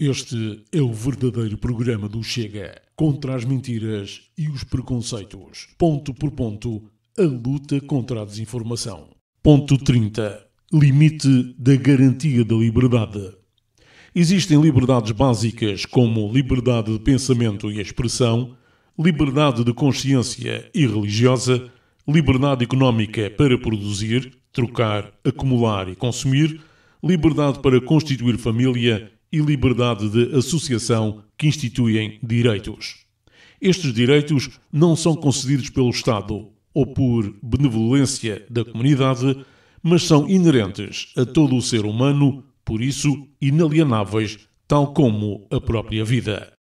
Este é o verdadeiro programa do Chega contra as mentiras e os preconceitos. Ponto por ponto, a luta contra a desinformação. Ponto 30. Limite da garantia da liberdade. Existem liberdades básicas como liberdade de pensamento e expressão, liberdade de consciência e religiosa, liberdade económica para produzir, trocar, acumular e consumir, liberdade para constituir família e liberdade de associação que instituem direitos. Estes direitos não são concedidos pelo Estado ou por benevolência da comunidade, mas são inerentes a todo o ser humano, por isso inalienáveis, tal como a própria vida.